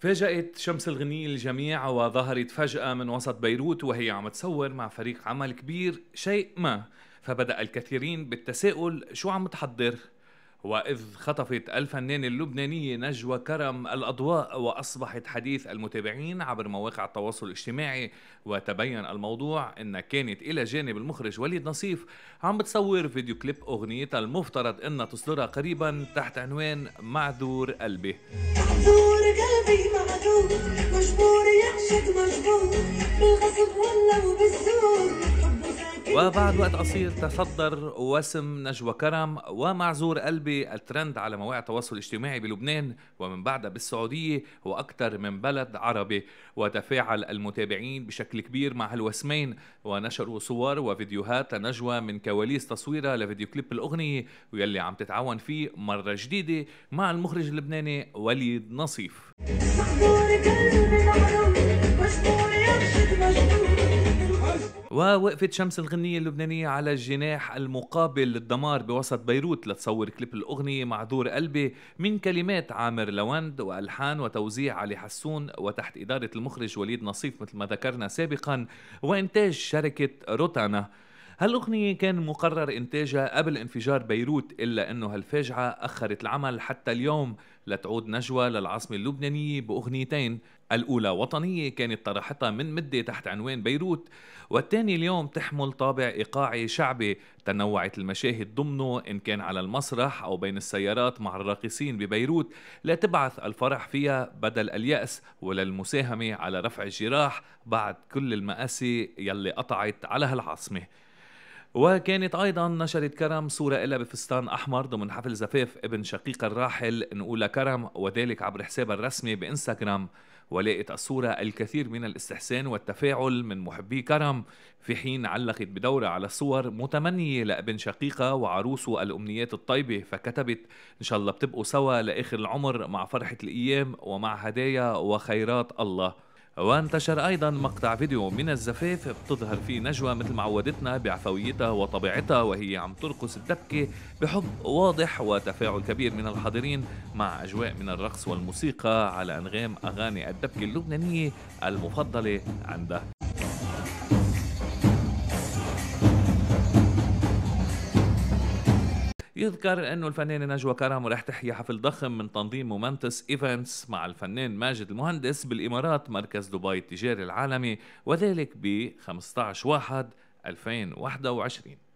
فاجأت شمس الغنية الجميع وظهرت فجأة من وسط بيروت وهي عم تصور مع فريق عمل كبير شيء ما فبدأ الكثيرين بالتساؤل شو عم تحضر وإذ خطفت الفنانة اللبنانية نجوى كرم الأضواء وأصبحت حديث المتابعين عبر مواقع التواصل الاجتماعي وتبين الموضوع أن كانت إلى جانب المخرج وليد نصيف عم بتصور فيديو كليب أغنيتها المفترض أنها تصدرها قريبا تحت عنوان معذور قلبي قلبي معدوم مجبور يعشق مجبور بالغصب ولا وبالزور وبعد وقت قصير تصدر وسم نجوى كرم ومعزور قلبي الترند على مواقع التواصل الاجتماعي بلبنان ومن بعدها بالسعودية وأكثر من بلد عربي وتفاعل المتابعين بشكل كبير مع هالوسمين ونشروا صور وفيديوهات لنجوى من كواليس تصويرها لفيديو كليب الأغنية ويلي عم تتعاون فيه مرة جديدة مع المخرج اللبناني وليد نصيف ووقفت شمس الغنية اللبنانية على الجناح المقابل للدمار بوسط بيروت لتصور كليب الأغنية معذور قلبي من كلمات عامر لوند وألحان وتوزيع علي حسون وتحت إدارة المخرج وليد نصيف مثل ما ذكرنا سابقا وإنتاج شركة روتانا هالأغنية كان مقرر إنتاجها قبل انفجار بيروت إلا أنه هالفاجعة أخرت العمل حتى اليوم لتعود نجوى للعاصمة اللبنانية بأغنيتين الأولى وطنية كانت طرحتها من مدة تحت عنوان بيروت والثاني اليوم تحمل طابع إيقاعي شعبي تنوعت المشاهد ضمنه إن كان على المسرح أو بين السيارات مع الراقصين ببيروت لتبعث الفرح فيها بدل اليأس وللمساهمة على رفع الجراح بعد كل المآسي يلي قطعت على هالعاصمة وكانت أيضا نشرت كرم صورة إلها بفستان أحمر ضمن حفل زفاف ابن شقيقة الراحل نقول كرم وذلك عبر حسابها الرسمي بإنستغرام ولقيت الصورة الكثير من الاستحسان والتفاعل من محبي كرم في حين علقت بدورة على الصور متمنية لابن شقيقة وعروسه الأمنيات الطيبة فكتبت إن شاء الله بتبقوا سوا لآخر العمر مع فرحة الأيام ومع هدايا وخيرات الله وانتشر أيضا مقطع فيديو من الزفاف بتظهر فيه نجوى مثل ما عودتنا بعفويتها وطبيعتها وهي عم ترقص الدبكة بحب واضح وتفاعل كبير من الحاضرين مع أجواء من الرقص والموسيقى على أنغام أغاني الدبكة اللبنانية المفضلة عنده يذكر انه الفنانه نجوى كرم رح تحيا حفل ضخم من تنظيم مومنتس ايفنتس مع الفنان ماجد المهندس بالامارات مركز دبي التجاري العالمي وذلك ب 15 1 2021